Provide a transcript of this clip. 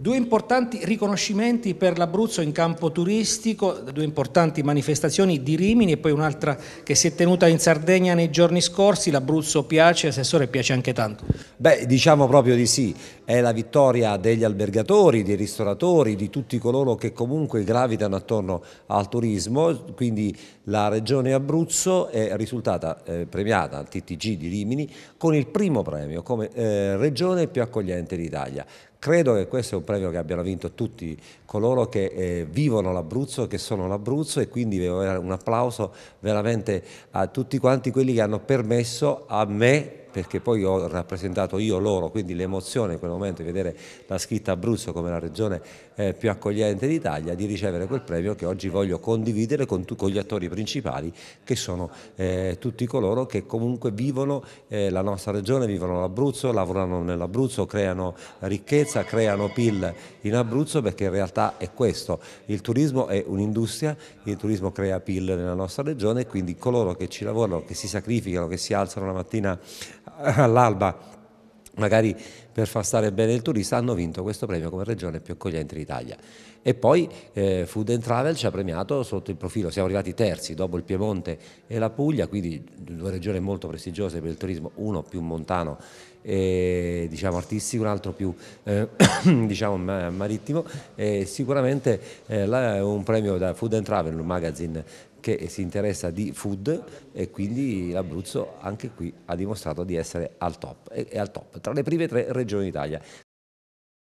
Due importanti riconoscimenti per l'Abruzzo in campo turistico, due importanti manifestazioni di Rimini e poi un'altra che si è tenuta in Sardegna nei giorni scorsi, l'Abruzzo piace, Assessore piace anche tanto. Beh, diciamo proprio di sì, è la vittoria degli albergatori, dei ristoratori, di tutti coloro che comunque gravitano attorno al turismo, quindi la Regione Abruzzo è risultata eh, premiata al TTG di Rimini con il primo premio come eh, Regione più accogliente d'Italia. Credo che questo è un premio che abbiano vinto tutti coloro che eh, vivono l'Abruzzo, che sono l'Abruzzo e quindi devo dare un applauso veramente a tutti quanti quelli che hanno permesso a me perché poi ho rappresentato io loro, quindi l'emozione in quel momento di vedere la scritta Abruzzo come la regione eh, più accogliente d'Italia, di ricevere quel premio che oggi voglio condividere con, con gli attori principali che sono eh, tutti coloro che comunque vivono eh, la nostra regione, vivono l'Abruzzo, lavorano nell'Abruzzo, creano ricchezza, creano PIL in Abruzzo perché in realtà è questo, il turismo è un'industria, il turismo crea PIL nella nostra regione e quindi coloro che ci lavorano, che si sacrificano, che si alzano la mattina all'alba magari per far stare bene il turista, hanno vinto questo premio come regione più accogliente d'Italia. E poi eh, Food and Travel ci ha premiato sotto il profilo, siamo arrivati terzi dopo il Piemonte e la Puglia, quindi due regioni molto prestigiose per il turismo, uno più montano e, diciamo, artistico, un altro più eh, diciamo, marittimo. E sicuramente eh, là, un premio da Food and Travel, un magazine che si interessa di food e quindi l'Abruzzo anche qui ha dimostrato di essere al top, è al top tra le prime tre regioni regione d'Italia.